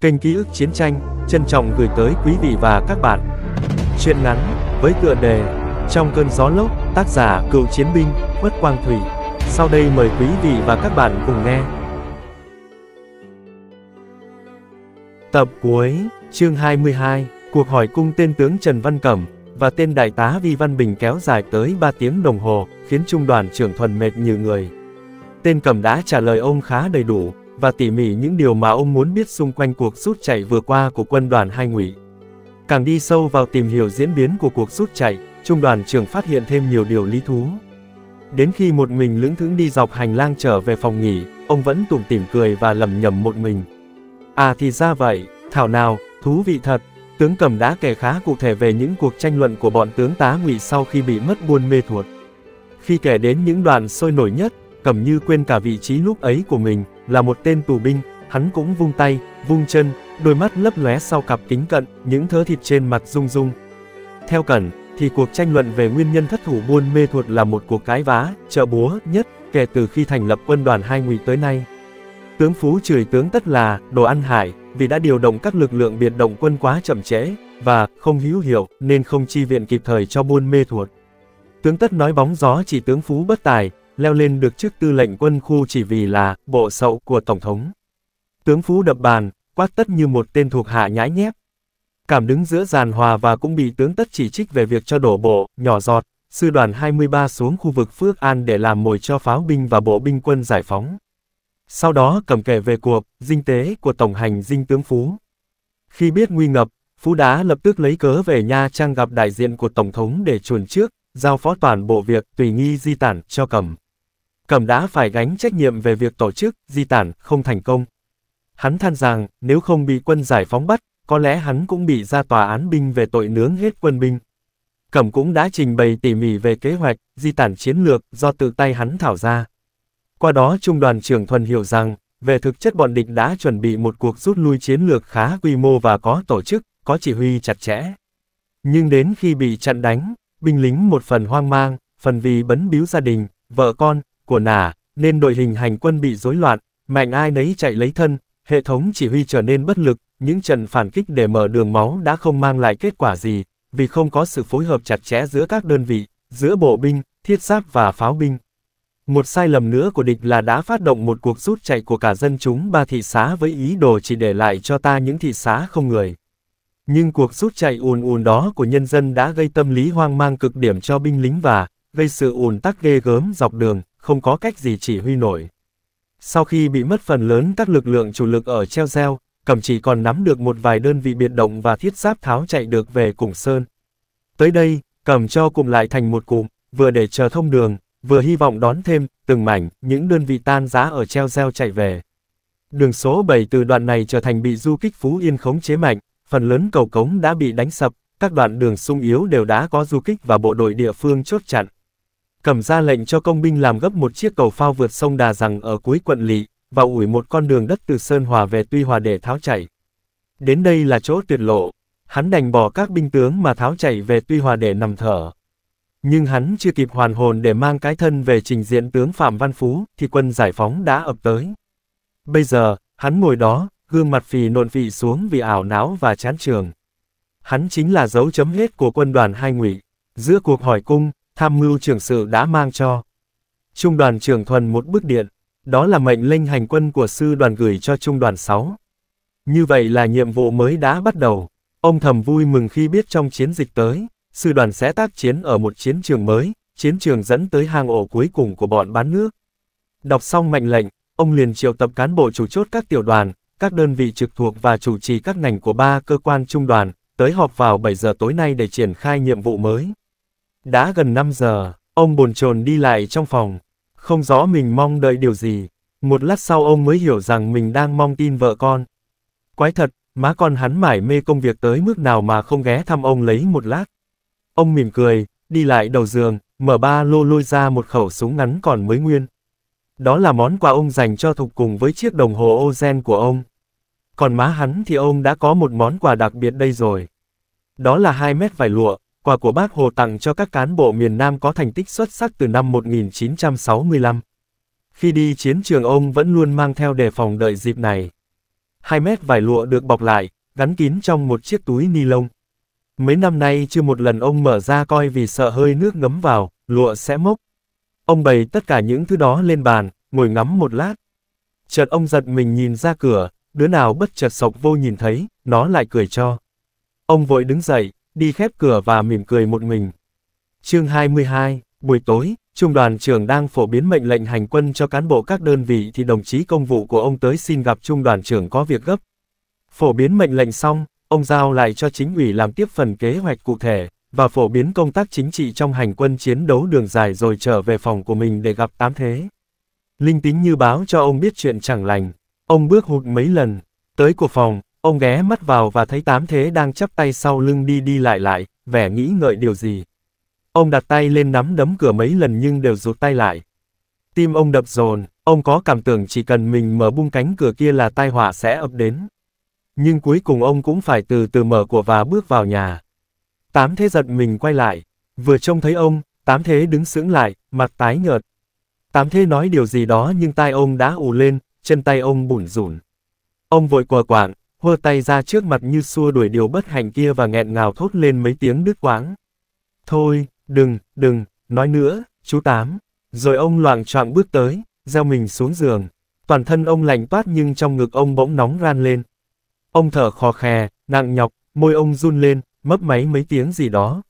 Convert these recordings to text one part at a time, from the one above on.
Kênh Ký ức Chiến tranh, trân trọng gửi tới quý vị và các bạn. Chuyện ngắn, với tựa đề Trong cơn gió lốc, tác giả cựu chiến binh, Quất Quang Thủy. Sau đây mời quý vị và các bạn cùng nghe. Tập cuối, chương 22, cuộc hỏi cung tên tướng Trần Văn Cẩm và tên đại tá Vi Văn Bình kéo dài tới 3 tiếng đồng hồ, khiến trung đoàn trưởng thuần mệt như người. Tên Cẩm đã trả lời ông khá đầy đủ, và tỉ mỉ những điều mà ông muốn biết xung quanh cuộc rút chạy vừa qua của quân đoàn hai ngụy. Càng đi sâu vào tìm hiểu diễn biến của cuộc rút chạy, trung đoàn trưởng phát hiện thêm nhiều điều lý thú. Đến khi một mình lững thững đi dọc hành lang trở về phòng nghỉ, ông vẫn tủm tỉm cười và lẩm nhẩm một mình. À thì ra vậy, thảo nào, thú vị thật, tướng cầm đã kể khá cụ thể về những cuộc tranh luận của bọn tướng tá ngụy sau khi bị mất buôn mê thuột. Khi kể đến những đoạn sôi nổi nhất, cầm như quên cả vị trí lúc ấy của mình, là một tên tù binh, hắn cũng vung tay, vung chân, đôi mắt lấp lóe sau cặp kính cận, những thớ thịt trên mặt rung rung. Theo Cẩn, thì cuộc tranh luận về nguyên nhân thất thủ buôn mê thuật là một cuộc cái vá, trợ búa nhất kể từ khi thành lập quân đoàn hai ngụy tới nay. Tướng Phú chửi tướng Tất là đồ ăn hại vì đã điều động các lực lượng biệt động quân quá chậm trễ và không hữu hiệu nên không chi viện kịp thời cho buôn mê thuật. Tướng Tất nói bóng gió chỉ tướng Phú bất tài, leo lên được chức tư lệnh quân khu chỉ vì là bộ sậu của Tổng thống. Tướng Phú đập bàn, quát tất như một tên thuộc hạ nhãi nhép. Cảm đứng giữa giàn hòa và cũng bị tướng tất chỉ trích về việc cho đổ bộ, nhỏ giọt, sư đoàn 23 xuống khu vực Phước An để làm mồi cho pháo binh và bộ binh quân giải phóng. Sau đó cầm kể về cuộc, dinh tế của Tổng hành dinh tướng Phú. Khi biết nguy ngập, Phú đã lập tức lấy cớ về Nha Trang gặp đại diện của Tổng thống để chuồn trước, giao phó toàn bộ việc tùy nghi di tản cho cầm. Cẩm đã phải gánh trách nhiệm về việc tổ chức, di tản, không thành công. Hắn than rằng, nếu không bị quân giải phóng bắt, có lẽ hắn cũng bị ra tòa án binh về tội nướng hết quân binh. Cẩm cũng đã trình bày tỉ mỉ về kế hoạch, di tản chiến lược do tự tay hắn thảo ra. Qua đó Trung đoàn trưởng Thuần hiểu rằng, về thực chất bọn địch đã chuẩn bị một cuộc rút lui chiến lược khá quy mô và có tổ chức, có chỉ huy chặt chẽ. Nhưng đến khi bị chặn đánh, binh lính một phần hoang mang, phần vì bấn biếu gia đình, vợ con, của nả, nên đội hình hành quân bị rối loạn, mạnh ai nấy chạy lấy thân, hệ thống chỉ huy trở nên bất lực, những trận phản kích để mở đường máu đã không mang lại kết quả gì, vì không có sự phối hợp chặt chẽ giữa các đơn vị, giữa bộ binh, thiết giáp và pháo binh. Một sai lầm nữa của địch là đã phát động một cuộc rút chạy của cả dân chúng ba thị xã với ý đồ chỉ để lại cho ta những thị xã không người. Nhưng cuộc rút chạy ùn ùn đó của nhân dân đã gây tâm lý hoang mang cực điểm cho binh lính và gây sự ùn tắc ghê gớm dọc đường không có cách gì chỉ huy nổi. Sau khi bị mất phần lớn các lực lượng chủ lực ở treo gieo, Cẩm chỉ còn nắm được một vài đơn vị biệt động và thiết giáp tháo chạy được về Củng Sơn. Tới đây, Cẩm cho cùng lại thành một cụm, vừa để chờ thông đường, vừa hy vọng đón thêm, từng mảnh, những đơn vị tan giá ở treo gieo chạy về. Đường số 7 từ đoạn này trở thành bị du kích Phú Yên khống chế mạnh, phần lớn cầu cống đã bị đánh sập, các đoạn đường sung yếu đều đã có du kích và bộ đội địa phương chốt chặn. Cẩm ra lệnh cho công binh làm gấp một chiếc cầu phao vượt sông Đà rằng ở cuối quận lỵ, và ủi một con đường đất từ Sơn Hòa về Tuy Hòa để tháo chạy. Đến đây là chỗ tuyệt lộ, hắn đành bỏ các binh tướng mà tháo chạy về Tuy Hòa để nằm thở. Nhưng hắn chưa kịp hoàn hồn để mang cái thân về trình diện tướng Phạm Văn Phú, thì quân giải phóng đã ập tới. Bây giờ, hắn ngồi đó, gương mặt phì nộn vị xuống vì ảo não và chán trường. Hắn chính là dấu chấm hết của quân đoàn hai ngụy. Giữa cuộc hỏi cung, tham mưu trưởng sự đã mang cho Trung đoàn trưởng Thuần một bức điện, đó là mệnh lệnh hành quân của sư đoàn gửi cho Trung đoàn 6. Như vậy là nhiệm vụ mới đã bắt đầu. Ông thầm vui mừng khi biết trong chiến dịch tới, sư đoàn sẽ tác chiến ở một chiến trường mới, chiến trường dẫn tới hang ổ cuối cùng của bọn bán nước. Đọc xong mệnh lệnh, ông liền triệu tập cán bộ chủ chốt các tiểu đoàn, các đơn vị trực thuộc và chủ trì các ngành của ba cơ quan trung đoàn, tới họp vào 7 giờ tối nay để triển khai nhiệm vụ mới. Đã gần 5 giờ, ông bồn chồn đi lại trong phòng, không rõ mình mong đợi điều gì. Một lát sau ông mới hiểu rằng mình đang mong tin vợ con. Quái thật, má con hắn mải mê công việc tới mức nào mà không ghé thăm ông lấy một lát. Ông mỉm cười, đi lại đầu giường, mở ba lô lôi ra một khẩu súng ngắn còn mới nguyên. Đó là món quà ông dành cho Thục cùng với chiếc đồng hồ Ozen của ông. Còn má hắn thì ông đã có một món quà đặc biệt đây rồi. Đó là hai mét vải lụa, quà của bác Hồ tặng cho các cán bộ miền Nam có thành tích xuất sắc từ năm 1965. Khi đi chiến trường ông vẫn luôn mang theo đề phòng đợi dịp này. Hai mét vải lụa được bọc lại, gắn kín trong một chiếc túi ni lông. Mấy năm nay chưa một lần ông mở ra coi vì sợ hơi nước ngấm vào, lụa sẽ mốc. Ông bày tất cả những thứ đó lên bàn, ngồi ngắm một lát. Chợt ông giật mình nhìn ra cửa, đứa nào bất chợt sộc vô nhìn thấy, nó lại cười cho. Ông vội đứng dậy, đi khép cửa và mỉm cười một mình. Chương 22, buổi tối, trung đoàn trưởng đang phổ biến mệnh lệnh hành quân cho cán bộ các đơn vị thì đồng chí công vụ của ông tới xin gặp trung đoàn trưởng có việc gấp. Phổ biến mệnh lệnh xong, ông giao lại cho chính ủy làm tiếp phần kế hoạch cụ thể và phổ biến công tác chính trị trong hành quân chiến đấu đường dài rồi trở về phòng của mình để gặp tám thế. Linh tính như báo cho ông biết chuyện chẳng lành. Ông bước hụt mấy lần, tới của phòng, Ông ghé mắt vào và thấy tám thế đang chắp tay sau lưng đi đi lại lại, vẻ nghĩ ngợi điều gì. Ông đặt tay lên nắm đấm cửa mấy lần nhưng đều rụt tay lại. Tim ông đập dồn, ông có cảm tưởng chỉ cần mình mở bung cánh cửa kia là tai họa sẽ ập đến. Nhưng cuối cùng ông cũng phải từ từ mở cửa và bước vào nhà. Tám thế giật mình quay lại, vừa trông thấy ông, tám thế đứng sững lại, mặt tái nhợt. Tám thế nói điều gì đó nhưng tai ông đã ù lên, chân tay ông bủn rủn. Ông vội quờ quạng, hơ tay ra trước mặt như xua đuổi điều bất hạnh kia và nghẹn ngào thốt lên mấy tiếng đứt quãng. Thôi, đừng, đừng, nói nữa, chú Tám. Rồi ông loạng choạng bước tới, gieo mình xuống giường. Toàn thân ông lạnh toát nhưng trong ngực ông bỗng nóng ran lên. Ông thở khò khè, nặng nhọc, môi ông run lên, mấp máy mấy tiếng gì đó.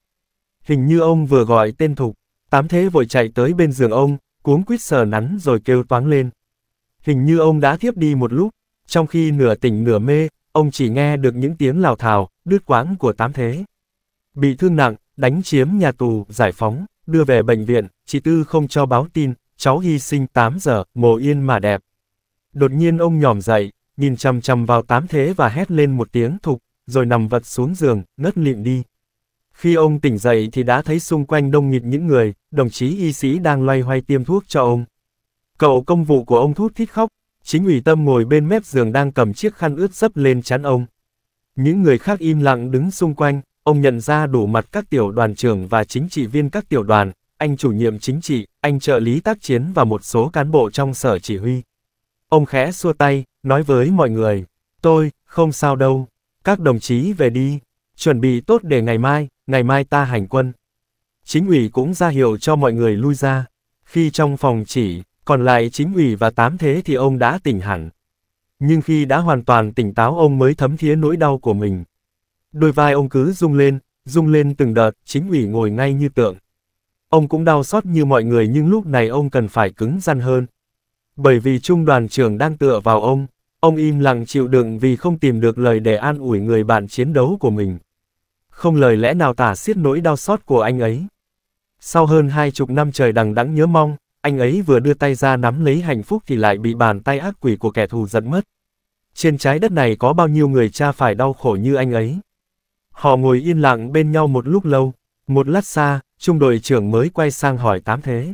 Hình như ông vừa gọi tên Thục, Tám Thế vội chạy tới bên giường ông, cuống quýt sờ nắn rồi kêu toáng lên. Hình như ông đã thiếp đi một lúc, trong khi nửa tỉnh nửa mê, ông chỉ nghe được những tiếng lào thào, đứt quãng của tám thế. Bị thương nặng, đánh chiếm nhà tù, giải phóng, đưa về bệnh viện, chị Tư không cho báo tin, cháu hy sinh 8 giờ, mồ yên mà đẹp. Đột nhiên ông nhòm dậy, nhìn chằm chằm vào tám thế và hét lên một tiếng thục, rồi nằm vật xuống giường, ngất lịm đi. Khi ông tỉnh dậy thì đã thấy xung quanh đông nghịt những người, đồng chí y sĩ đang loay hoay tiêm thuốc cho ông. Cậu công vụ của ông thút thít khóc, Chính ủy tâm ngồi bên mép giường đang cầm chiếc khăn ướt dấp lên chán ông. Những người khác im lặng đứng xung quanh, ông nhận ra đủ mặt các tiểu đoàn trưởng và chính trị viên các tiểu đoàn, anh chủ nhiệm chính trị, anh trợ lý tác chiến và một số cán bộ trong sở chỉ huy. Ông khẽ xua tay, nói với mọi người, tôi, không sao đâu, các đồng chí về đi, chuẩn bị tốt để ngày mai, ngày mai ta hành quân. Chính ủy cũng ra hiệu cho mọi người lui ra. Khi trong phòng chỉ, còn lại chính ủy và tám thế thì ông đã tỉnh hẳn. Nhưng khi đã hoàn toàn tỉnh táo ông mới thấm thía nỗi đau của mình. Đôi vai ông cứ rung lên, rung lên từng đợt, chính ủy ngồi ngay như tượng. Ông cũng đau xót như mọi người nhưng lúc này ông cần phải cứng rắn hơn. Bởi vì trung đoàn trưởng đang tựa vào ông, ông im lặng chịu đựng vì không tìm được lời để an ủi người bạn chiến đấu của mình. Không lời lẽ nào tả xiết nỗi đau xót của anh ấy. Sau hơn hai chục năm trời đằng đẵng nhớ mong, anh ấy vừa đưa tay ra nắm lấy hạnh phúc thì lại bị bàn tay ác quỷ của kẻ thù giật mất. Trên trái đất này có bao nhiêu người cha phải đau khổ như anh ấy. Họ ngồi yên lặng bên nhau một lúc lâu, một lát xa, trung đội trưởng mới quay sang hỏi tám thế.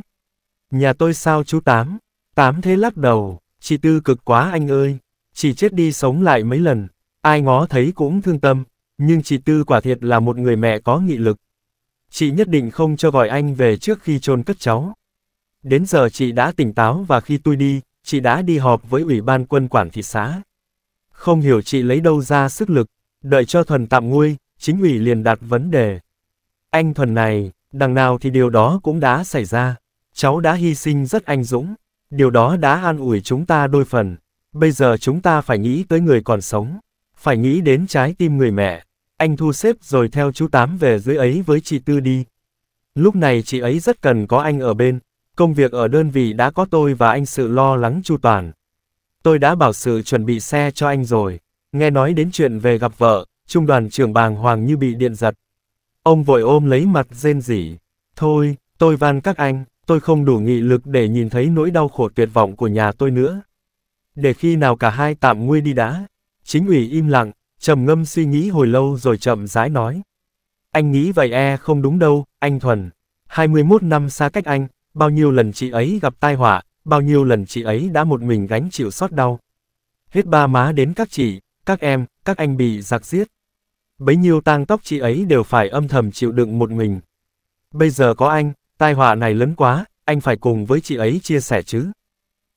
Nhà tôi sao chú tám? Tám thế lắc đầu, chị tư cực quá anh ơi, chị chết đi sống lại mấy lần, ai ngó thấy cũng thương tâm, nhưng chị tư quả thiệt là một người mẹ có nghị lực. Chị nhất định không cho gọi anh về trước khi chôn cất cháu. Đến giờ chị đã tỉnh táo và khi tôi đi, chị đã đi họp với Ủy ban quân quản thị xã. Không hiểu chị lấy đâu ra sức lực, đợi cho Thuần tạm nguôi, chính ủy liền đặt vấn đề. Anh Thuần này, đằng nào thì điều đó cũng đã xảy ra. Cháu đã hy sinh rất anh dũng, điều đó đã an ủi chúng ta đôi phần. Bây giờ chúng ta phải nghĩ tới người còn sống, phải nghĩ đến trái tim người mẹ. Anh thu xếp rồi theo chú Tám về dưới ấy với chị Tư đi. Lúc này chị ấy rất cần có anh ở bên, Công việc ở đơn vị đã có tôi và anh sự lo lắng chu toàn. Tôi đã bảo sự chuẩn bị xe cho anh rồi. Nghe nói đến chuyện về gặp vợ, trung đoàn trưởng bàng hoàng như bị điện giật. Ông vội ôm lấy mặt rên rỉ. Thôi, tôi van các anh, tôi không đủ nghị lực để nhìn thấy nỗi đau khổ tuyệt vọng của nhà tôi nữa. Để khi nào cả hai tạm nguy đi đã. Chính ủy im lặng, trầm ngâm suy nghĩ hồi lâu rồi chậm rãi nói. Anh nghĩ vậy e không đúng đâu, anh Thuần. 21 năm xa cách anh, bao nhiêu lần chị ấy gặp tai họa, bao nhiêu lần chị ấy đã một mình gánh chịu xót đau. Hết ba má đến các chị, các em, các anh bị giặc giết. Bấy nhiêu tang tóc chị ấy đều phải âm thầm chịu đựng một mình. Bây giờ có anh, tai họa này lớn quá, anh phải cùng với chị ấy chia sẻ chứ.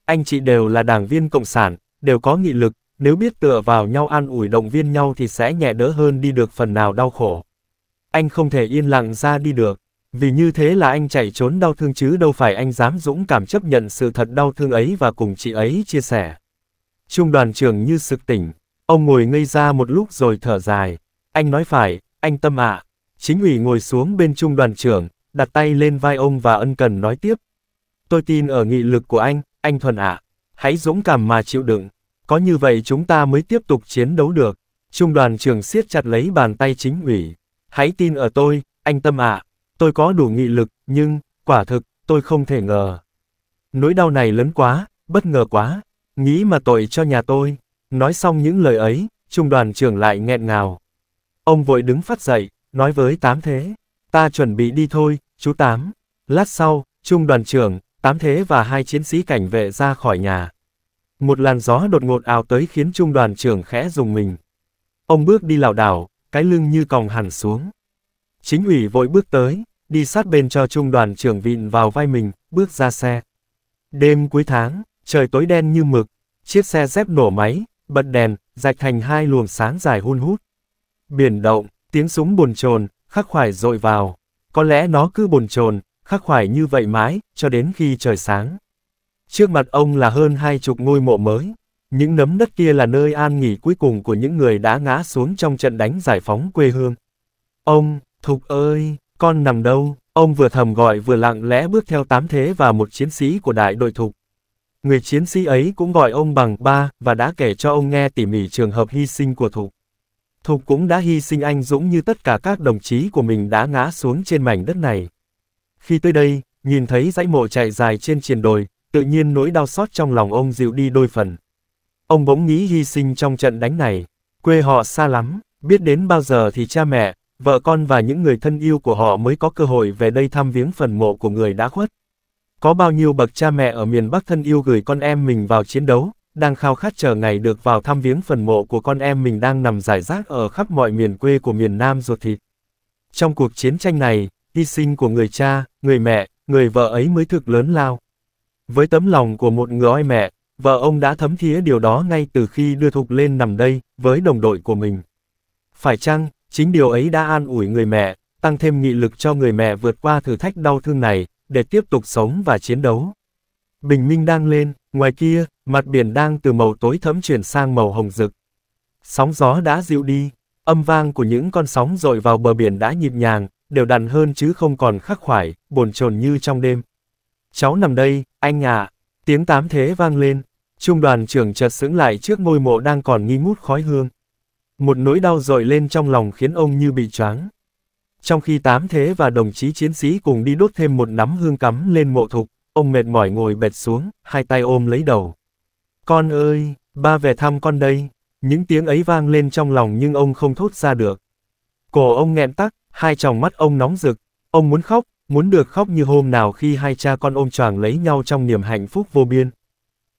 Anh chị đều là đảng viên cộng sản, đều có nghị lực, nếu biết tựa vào nhau an ủi động viên nhau thì sẽ nhẹ đỡ hơn đi được phần nào đau khổ. Anh không thể yên lặng ra đi được. Vì như thế là anh chạy trốn đau thương chứ đâu phải anh dám dũng cảm chấp nhận sự thật đau thương ấy và cùng chị ấy chia sẻ. Trung đoàn trưởng như sực tỉnh, ông ngồi ngây ra một lúc rồi thở dài. Anh nói phải, anh tâm ạ. Chính ủy ngồi xuống bên trung đoàn trưởng, đặt tay lên vai ông và ân cần nói tiếp. Tôi tin ở nghị lực của anh, anh Thuần ạ. Hãy dũng cảm mà chịu đựng. Có như vậy chúng ta mới tiếp tục chiến đấu được. Trung đoàn trưởng siết chặt lấy bàn tay chính ủy. Hãy tin ở tôi, anh Tâm ạ. À tôi có đủ nghị lực, nhưng, quả thực, tôi không thể ngờ. Nỗi đau này lớn quá, bất ngờ quá, nghĩ mà tội cho nhà tôi. Nói xong những lời ấy, trung đoàn trưởng lại nghẹn ngào. Ông vội đứng phát dậy, nói với tám thế. Ta chuẩn bị đi thôi, chú tám. Lát sau, trung đoàn trưởng, tám thế và hai chiến sĩ cảnh vệ ra khỏi nhà. Một làn gió đột ngột ào tới khiến trung đoàn trưởng khẽ dùng mình. Ông bước đi lảo đảo, cái lưng như còng hẳn xuống. Chính ủy vội bước tới, đi sát bên cho trung đoàn trưởng vịn vào vai mình, bước ra xe. Đêm cuối tháng, trời tối đen như mực, chiếc xe dép nổ máy, bật đèn, rạch thành hai luồng sáng dài hun hút. Biển động, tiếng súng bồn chồn, khắc khoải dội vào. Có lẽ nó cứ bồn chồn, khắc khoải như vậy mãi, cho đến khi trời sáng. Trước mặt ông là hơn hai chục ngôi mộ mới. Những nấm đất kia là nơi an nghỉ cuối cùng của những người đã ngã xuống trong trận đánh giải phóng quê hương. Ông, Thục ơi, con nằm đâu? Ông vừa thầm gọi vừa lặng lẽ bước theo tám thế và một chiến sĩ của đại đội thục. Người chiến sĩ ấy cũng gọi ông bằng ba và đã kể cho ông nghe tỉ mỉ trường hợp hy sinh của thục. Thục cũng đã hy sinh anh dũng như tất cả các đồng chí của mình đã ngã xuống trên mảnh đất này. Khi tới đây, nhìn thấy dãy mộ chạy dài trên triền đồi, tự nhiên nỗi đau xót trong lòng ông dịu đi đôi phần. Ông bỗng nghĩ hy sinh trong trận đánh này, quê họ xa lắm, biết đến bao giờ thì cha mẹ, vợ con và những người thân yêu của họ mới có cơ hội về đây thăm viếng phần mộ của người đã khuất. Có bao nhiêu bậc cha mẹ ở miền Bắc thân yêu gửi con em mình vào chiến đấu, đang khao khát chờ ngày được vào thăm viếng phần mộ của con em mình đang nằm giải rác ở khắp mọi miền quê của miền Nam ruột thịt. Trong cuộc chiến tranh này, hy sinh của người cha, người mẹ, người vợ ấy mới thực lớn lao. Với tấm lòng của một người oi mẹ, vợ ông đã thấm thía điều đó ngay từ khi đưa Thục lên nằm đây, với đồng đội của mình. Phải chăng, Chính điều ấy đã an ủi người mẹ, tăng thêm nghị lực cho người mẹ vượt qua thử thách đau thương này, để tiếp tục sống và chiến đấu. Bình minh đang lên, ngoài kia, mặt biển đang từ màu tối thẫm chuyển sang màu hồng rực. Sóng gió đã dịu đi, âm vang của những con sóng dội vào bờ biển đã nhịp nhàng, đều đặn hơn chứ không còn khắc khoải, bồn chồn như trong đêm. Cháu nằm đây, anh à, tiếng tám thế vang lên, trung đoàn trưởng chợt sững lại trước ngôi mộ đang còn nghi ngút khói hương. Một nỗi đau dội lên trong lòng khiến ông như bị choáng. Trong khi tám thế và đồng chí chiến sĩ cùng đi đốt thêm một nắm hương cắm lên mộ thục, ông mệt mỏi ngồi bệt xuống, hai tay ôm lấy đầu. Con ơi, ba về thăm con đây. Những tiếng ấy vang lên trong lòng nhưng ông không thốt ra được. Cổ ông nghẹn tắc, hai tròng mắt ông nóng rực, ông muốn khóc, muốn được khóc như hôm nào khi hai cha con ôm choàng lấy nhau trong niềm hạnh phúc vô biên.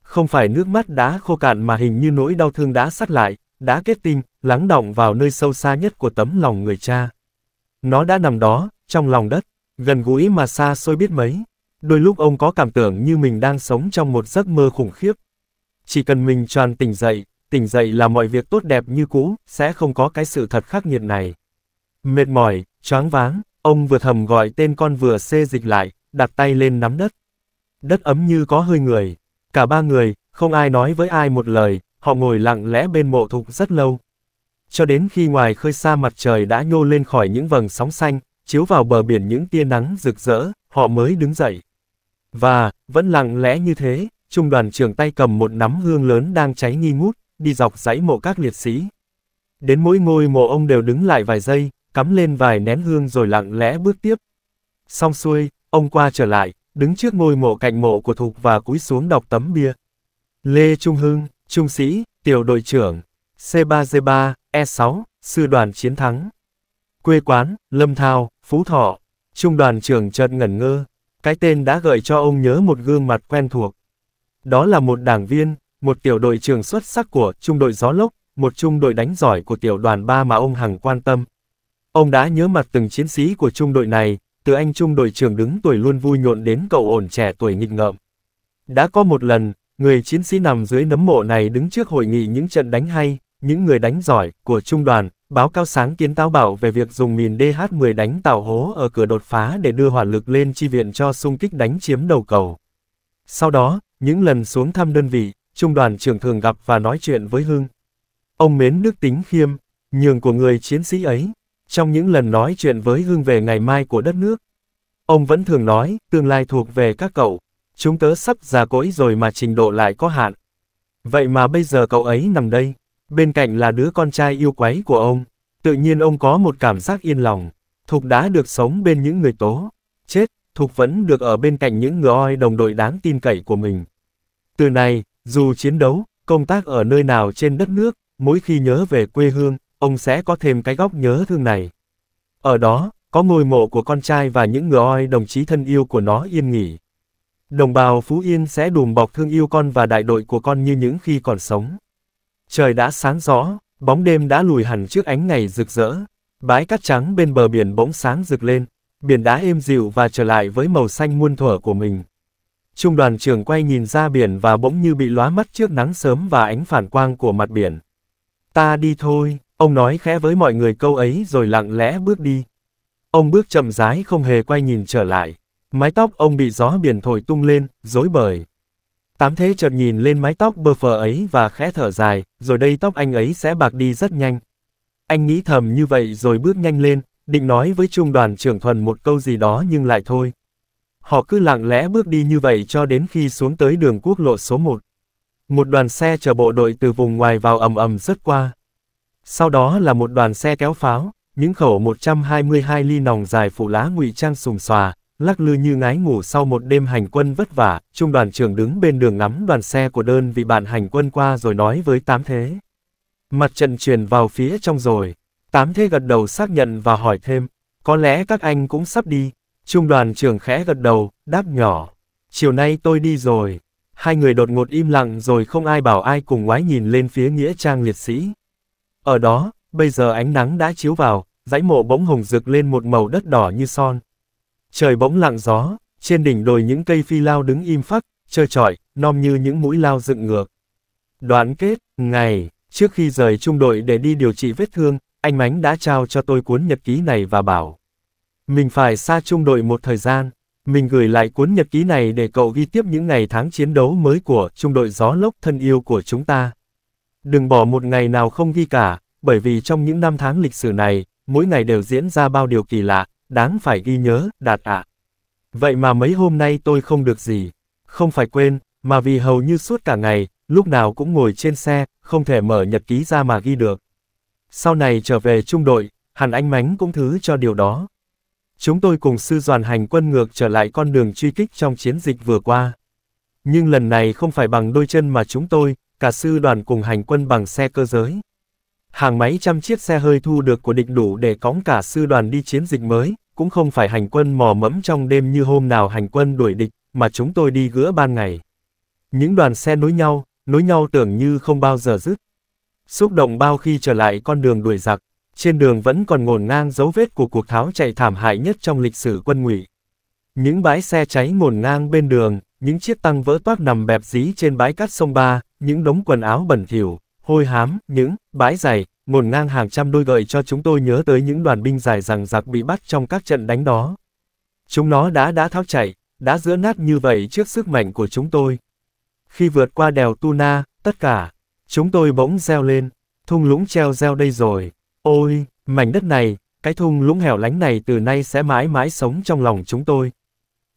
Không phải nước mắt đã khô cạn mà hình như nỗi đau thương đã sắt lại, đã kết tinh, lắng động vào nơi sâu xa nhất của tấm lòng người cha. Nó đã nằm đó, trong lòng đất, gần gũi mà xa xôi biết mấy. Đôi lúc ông có cảm tưởng như mình đang sống trong một giấc mơ khủng khiếp. Chỉ cần mình tròn tỉnh dậy, tỉnh dậy là mọi việc tốt đẹp như cũ, sẽ không có cái sự thật khắc nghiệt này. Mệt mỏi, choáng váng, ông vừa thầm gọi tên con vừa xê dịch lại, đặt tay lên nắm đất. Đất ấm như có hơi người. Cả ba người, không ai nói với ai một lời, họ ngồi lặng lẽ bên mộ thục rất lâu cho đến khi ngoài khơi xa mặt trời đã nhô lên khỏi những vầng sóng xanh, chiếu vào bờ biển những tia nắng rực rỡ, họ mới đứng dậy. Và, vẫn lặng lẽ như thế, trung đoàn trưởng tay cầm một nắm hương lớn đang cháy nghi ngút, đi dọc dãy mộ các liệt sĩ. Đến mỗi ngôi mộ ông đều đứng lại vài giây, cắm lên vài nén hương rồi lặng lẽ bước tiếp. Xong xuôi, ông qua trở lại, đứng trước ngôi mộ cạnh mộ của Thục và cúi xuống đọc tấm bia. Lê Trung Hưng, Trung sĩ, tiểu đội trưởng, C3G3, E6, Sư đoàn chiến thắng. Quê quán, Lâm Thao, Phú Thọ. Trung đoàn trưởng chợt ngẩn ngơ. Cái tên đã gợi cho ông nhớ một gương mặt quen thuộc. Đó là một đảng viên, một tiểu đội trưởng xuất sắc của Trung đội Gió Lốc, một trung đội đánh giỏi của tiểu đoàn 3 mà ông Hằng quan tâm. Ông đã nhớ mặt từng chiến sĩ của trung đội này, từ anh trung đội trưởng đứng tuổi luôn vui nhộn đến cậu ổn trẻ tuổi nghịch ngợm. Đã có một lần, người chiến sĩ nằm dưới nấm mộ này đứng trước hội nghị những trận đánh hay, những người đánh giỏi của trung đoàn, báo cáo sáng kiến táo bảo về việc dùng mìn DH-10 đánh tạo hố ở cửa đột phá để đưa hỏa lực lên chi viện cho xung kích đánh chiếm đầu cầu. Sau đó, những lần xuống thăm đơn vị, trung đoàn trưởng thường gặp và nói chuyện với Hưng. Ông mến nước tính khiêm, nhường của người chiến sĩ ấy. Trong những lần nói chuyện với Hưng về ngày mai của đất nước, ông vẫn thường nói, tương lai thuộc về các cậu, chúng tớ sắp già cỗi rồi mà trình độ lại có hạn. Vậy mà bây giờ cậu ấy nằm đây, bên cạnh là đứa con trai yêu quái của ông. Tự nhiên ông có một cảm giác yên lòng. Thục đã được sống bên những người tố. Chết, Thục vẫn được ở bên cạnh những người oi đồng đội đáng tin cậy của mình. Từ nay dù chiến đấu, công tác ở nơi nào trên đất nước, mỗi khi nhớ về quê hương, ông sẽ có thêm cái góc nhớ thương này. Ở đó, có ngôi mộ của con trai và những người oi đồng chí thân yêu của nó yên nghỉ. Đồng bào Phú Yên sẽ đùm bọc thương yêu con và đại đội của con như những khi còn sống. Trời đã sáng rõ, bóng đêm đã lùi hẳn trước ánh ngày rực rỡ. Bãi cát trắng bên bờ biển bỗng sáng rực lên, biển đá êm dịu và trở lại với màu xanh muôn thuở của mình. Trung đoàn trưởng quay nhìn ra biển và bỗng như bị lóa mắt trước nắng sớm và ánh phản quang của mặt biển. Ta đi thôi, ông nói khẽ với mọi người câu ấy rồi lặng lẽ bước đi. Ông bước chậm rãi không hề quay nhìn trở lại. Mái tóc ông bị gió biển thổi tung lên, rối bời. Tám thế chợt nhìn lên mái tóc bơ phờ ấy và khẽ thở dài, rồi đây tóc anh ấy sẽ bạc đi rất nhanh. Anh nghĩ thầm như vậy rồi bước nhanh lên, định nói với trung đoàn trưởng thuần một câu gì đó nhưng lại thôi. Họ cứ lặng lẽ bước đi như vậy cho đến khi xuống tới đường quốc lộ số 1. Một đoàn xe chở bộ đội từ vùng ngoài vào ầm ầm rất qua. Sau đó là một đoàn xe kéo pháo, những khẩu 122 ly nòng dài phủ lá ngụy trang sùng xòa, lắc lư như ngái ngủ sau một đêm hành quân vất vả, trung đoàn trưởng đứng bên đường ngắm đoàn xe của đơn vị bạn hành quân qua rồi nói với tám thế. Mặt trận truyền vào phía trong rồi, tám thế gật đầu xác nhận và hỏi thêm, có lẽ các anh cũng sắp đi, trung đoàn trưởng khẽ gật đầu, đáp nhỏ, chiều nay tôi đi rồi. Hai người đột ngột im lặng rồi không ai bảo ai cùng ngoái nhìn lên phía nghĩa trang liệt sĩ. Ở đó, bây giờ ánh nắng đã chiếu vào, dãy mộ bỗng hồng rực lên một màu đất đỏ như son. Trời bỗng lặng gió, trên đỉnh đồi những cây phi lao đứng im phắc, trơ trọi, nom như những mũi lao dựng ngược. Đoạn kết, ngày, trước khi rời trung đội để đi điều trị vết thương, anh Mánh đã trao cho tôi cuốn nhật ký này và bảo. Mình phải xa trung đội một thời gian, mình gửi lại cuốn nhật ký này để cậu ghi tiếp những ngày tháng chiến đấu mới của trung đội gió lốc thân yêu của chúng ta. Đừng bỏ một ngày nào không ghi cả, bởi vì trong những năm tháng lịch sử này, mỗi ngày đều diễn ra bao điều kỳ lạ, đáng phải ghi nhớ, đạt ạ. À. Vậy mà mấy hôm nay tôi không được gì, không phải quên, mà vì hầu như suốt cả ngày, lúc nào cũng ngồi trên xe, không thể mở nhật ký ra mà ghi được. Sau này trở về trung đội, hẳn anh Mánh cũng thứ cho điều đó. Chúng tôi cùng sư đoàn hành quân ngược trở lại con đường truy kích trong chiến dịch vừa qua. Nhưng lần này không phải bằng đôi chân mà chúng tôi, cả sư đoàn cùng hành quân bằng xe cơ giới. Hàng mấy trăm chiếc xe hơi thu được của địch đủ để cõng cả sư đoàn đi chiến dịch mới, cũng không phải hành quân mò mẫm trong đêm như hôm nào hành quân đuổi địch, mà chúng tôi đi gỡ ban ngày. Những đoàn xe nối nhau, nối nhau tưởng như không bao giờ dứt. Xúc động bao khi trở lại con đường đuổi giặc, trên đường vẫn còn ngổn ngang dấu vết của cuộc tháo chạy thảm hại nhất trong lịch sử quân ngụy. Những bãi xe cháy ngổn ngang bên đường, những chiếc tăng vỡ toác nằm bẹp dí trên bãi cát sông Ba, những đống quần áo bẩn thỉu, hôi hám, những, bãi dày ngổn ngang hàng trăm đôi gợi cho chúng tôi nhớ tới những đoàn binh dài rằng giặc bị bắt trong các trận đánh đó. Chúng nó đã đã tháo chạy, đã giữa nát như vậy trước sức mạnh của chúng tôi. Khi vượt qua đèo Tuna, tất cả, chúng tôi bỗng reo lên, thung lũng treo reo đây rồi. Ôi, mảnh đất này, cái thung lũng hẻo lánh này từ nay sẽ mãi mãi sống trong lòng chúng tôi.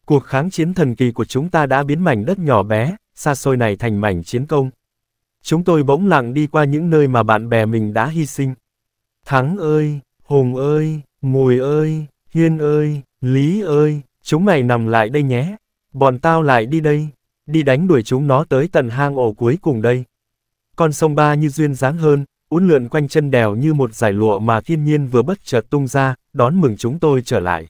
Cuộc kháng chiến thần kỳ của chúng ta đã biến mảnh đất nhỏ bé, xa xôi này thành mảnh chiến công. Chúng tôi bỗng lặng đi qua những nơi mà bạn bè mình đã hy sinh. Thắng ơi, Hùng ơi, Mùi ơi, Hiên ơi, Lý ơi, chúng mày nằm lại đây nhé. Bọn tao lại đi đây, đi đánh đuổi chúng nó tới tận hang ổ cuối cùng đây. Con sông ba như duyên dáng hơn, uốn lượn quanh chân đèo như một giải lụa mà thiên nhiên vừa bất chợt tung ra, đón mừng chúng tôi trở lại.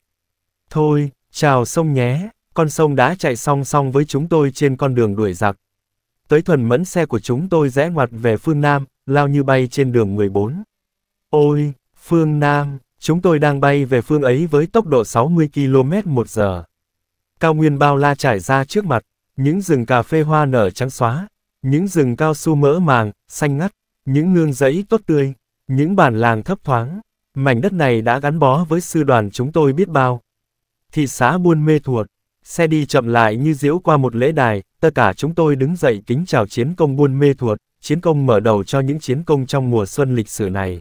Thôi, chào sông nhé, con sông đã chạy song song với chúng tôi trên con đường đuổi giặc, tới thuần mẫn xe của chúng tôi rẽ ngoặt về phương Nam, lao như bay trên đường 14. Ôi, phương Nam, chúng tôi đang bay về phương ấy với tốc độ 60 km một giờ. Cao nguyên bao la trải ra trước mặt, những rừng cà phê hoa nở trắng xóa, những rừng cao su mỡ màng, xanh ngắt, những nương giấy tốt tươi, những bản làng thấp thoáng. Mảnh đất này đã gắn bó với sư đoàn chúng tôi biết bao. Thị xã Buôn Mê Thuột, Xe đi chậm lại như diễu qua một lễ đài, tất cả chúng tôi đứng dậy kính chào chiến công buôn mê thuột, chiến công mở đầu cho những chiến công trong mùa xuân lịch sử này.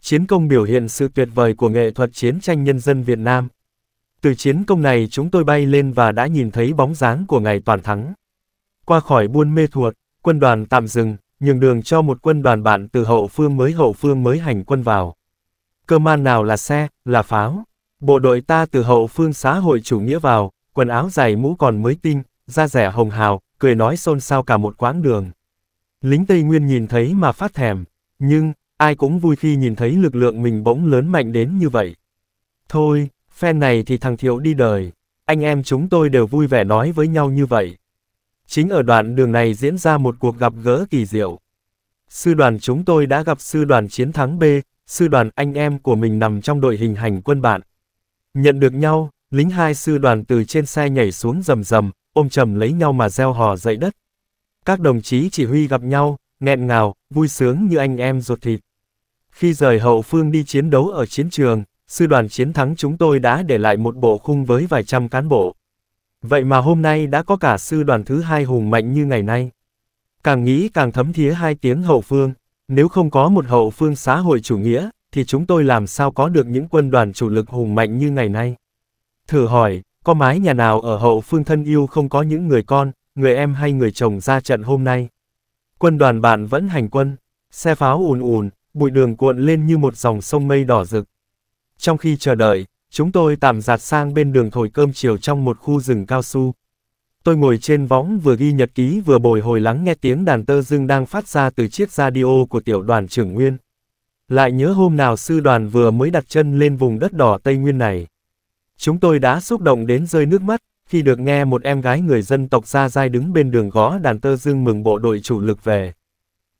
Chiến công biểu hiện sự tuyệt vời của nghệ thuật chiến tranh nhân dân Việt Nam. Từ chiến công này chúng tôi bay lên và đã nhìn thấy bóng dáng của ngày toàn thắng. Qua khỏi buôn mê thuột, quân đoàn tạm dừng, nhường đường cho một quân đoàn bạn từ hậu phương mới hậu phương mới hành quân vào. Cơ man nào là xe, là pháo. Bộ đội ta từ hậu phương xã hội chủ nghĩa vào, quần áo dài mũ còn mới tinh, da rẻ hồng hào, cười nói xôn xao cả một quãng đường. Lính Tây Nguyên nhìn thấy mà phát thèm, nhưng, ai cũng vui khi nhìn thấy lực lượng mình bỗng lớn mạnh đến như vậy. Thôi, phen này thì thằng Thiệu đi đời, anh em chúng tôi đều vui vẻ nói với nhau như vậy. Chính ở đoạn đường này diễn ra một cuộc gặp gỡ kỳ diệu. Sư đoàn chúng tôi đã gặp sư đoàn chiến thắng B, sư đoàn anh em của mình nằm trong đội hình hành quân bạn. Nhận được nhau, Lính hai sư đoàn từ trên xe nhảy xuống rầm rầm, ôm chầm lấy nhau mà gieo hò dậy đất. Các đồng chí chỉ huy gặp nhau, nghẹn ngào, vui sướng như anh em ruột thịt. Khi rời hậu phương đi chiến đấu ở chiến trường, sư đoàn chiến thắng chúng tôi đã để lại một bộ khung với vài trăm cán bộ. Vậy mà hôm nay đã có cả sư đoàn thứ hai hùng mạnh như ngày nay. Càng nghĩ càng thấm thía hai tiếng hậu phương, nếu không có một hậu phương xã hội chủ nghĩa, thì chúng tôi làm sao có được những quân đoàn chủ lực hùng mạnh như ngày nay. Thử hỏi, có mái nhà nào ở hậu phương thân yêu không có những người con, người em hay người chồng ra trận hôm nay? Quân đoàn bạn vẫn hành quân, xe pháo ùn ùn, bụi đường cuộn lên như một dòng sông mây đỏ rực. Trong khi chờ đợi, chúng tôi tạm giạt sang bên đường thổi cơm chiều trong một khu rừng cao su. Tôi ngồi trên võng vừa ghi nhật ký vừa bồi hồi lắng nghe tiếng đàn tơ dương đang phát ra từ chiếc radio của tiểu đoàn trưởng Nguyên. Lại nhớ hôm nào sư đoàn vừa mới đặt chân lên vùng đất đỏ Tây Nguyên này. Chúng tôi đã xúc động đến rơi nước mắt, khi được nghe một em gái người dân tộc Gia Giai đứng bên đường gõ đàn tơ dương mừng bộ đội chủ lực về.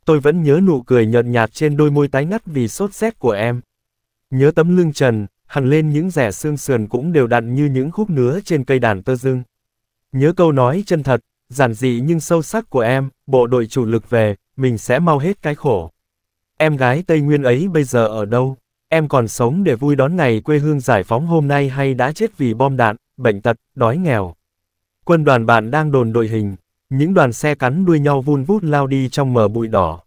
Tôi vẫn nhớ nụ cười nhợt nhạt trên đôi môi tái ngắt vì sốt rét của em. Nhớ tấm lưng trần, hằn lên những rẻ xương sườn cũng đều đặn như những khúc nứa trên cây đàn tơ dương. Nhớ câu nói chân thật, giản dị nhưng sâu sắc của em, bộ đội chủ lực về, mình sẽ mau hết cái khổ. Em gái Tây Nguyên ấy bây giờ ở đâu? Em còn sống để vui đón ngày quê hương giải phóng hôm nay hay đã chết vì bom đạn, bệnh tật, đói nghèo. Quân đoàn bạn đang đồn đội hình, những đoàn xe cắn đuôi nhau vun vút lao đi trong mờ bụi đỏ.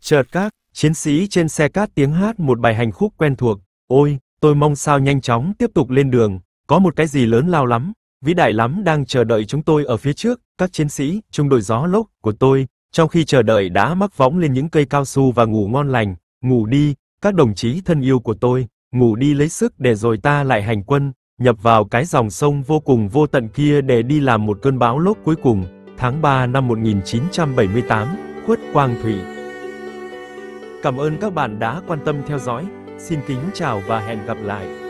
Chợt các, chiến sĩ trên xe cát tiếng hát một bài hành khúc quen thuộc, ôi, tôi mong sao nhanh chóng tiếp tục lên đường, có một cái gì lớn lao lắm, vĩ đại lắm đang chờ đợi chúng tôi ở phía trước, các chiến sĩ, trung đội gió lốc của tôi, trong khi chờ đợi đã mắc võng lên những cây cao su và ngủ ngon lành, ngủ đi, các đồng chí thân yêu của tôi, ngủ đi lấy sức để rồi ta lại hành quân, nhập vào cái dòng sông vô cùng vô tận kia để đi làm một cơn bão lốc cuối cùng, tháng 3 năm 1978, khuất Quang Thủy. Cảm ơn các bạn đã quan tâm theo dõi, xin kính chào và hẹn gặp lại.